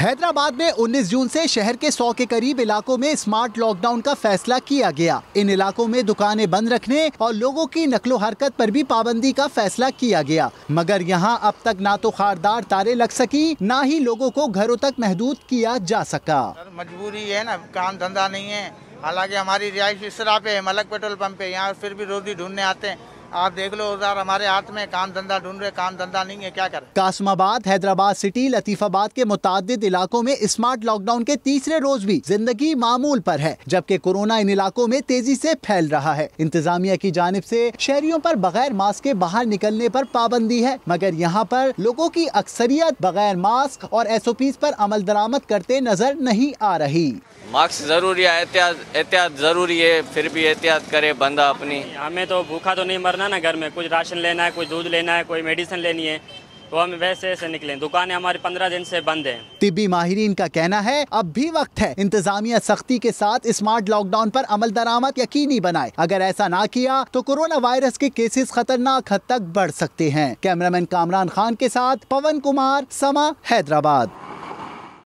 हैदराबाद में 19 जून से शहर के 100 के करीब इलाकों में स्मार्ट लॉकडाउन का फैसला किया गया इन इलाकों में दुकानें बंद रखने और लोगों की नकलो हरकत पर भी पाबंदी का फैसला किया गया मगर यहां अब तक ना तो खारदार तारे लग सकी ना ही लोगों को घरों तक महदूद किया जा सका मजबूरी है ना काम धंधा नहीं है हालांकि हमारी रिहाइश इसरा पे है मलक पेट्रोल पंप पे यहाँ फिर भी रोजी ढूंढने आते हैं आप देख लो उधर हमारे हाथ में काम धंधा ढूंढ रहे काम धंधा नहीं है क्या करें कासमाबाद हैदराबाद सिटी लतीफाबाद के मुताद इलाकों में स्मार्ट लॉकडाउन के तीसरे रोज भी जिंदगी मामूल पर है जबकि कोरोना इन इलाकों में तेजी से फैल रहा है इंतजामिया की जानब से शहरियों पर बगैर मास्क के बाहर निकलने पर पाबंदी है मगर यहाँ पर लोगों की अक्सरियत बगैर मास्क और एस ओ पीज पर अमल दरामद करते नजर नहीं आ रही मास्क जरूरी है एहतियात जरूरी है फिर भी एहतियात करे बंदा अपनी हमें तो भूखा तो नहीं मर करना ना घर में कुछ राशन लेना है कुछ दूध लेना है कोई मेडिसिन लेनी है तो हम वैसे ऐसे निकले दुकानें हमारी पंद्रह दिन से बंद है तिब्बी माहरीन का कहना है अब भी वक्त है इंतजामिया सख्ती के साथ स्मार्ट लॉकडाउन पर अमल दरामद यकीनी बनाए अगर ऐसा ना किया तो कोरोना वायरस के केसेस खतरनाक हद तक बढ़ सकते हैं कैमरामैन कामरान खान के साथ पवन कुमार समा हैदराबाद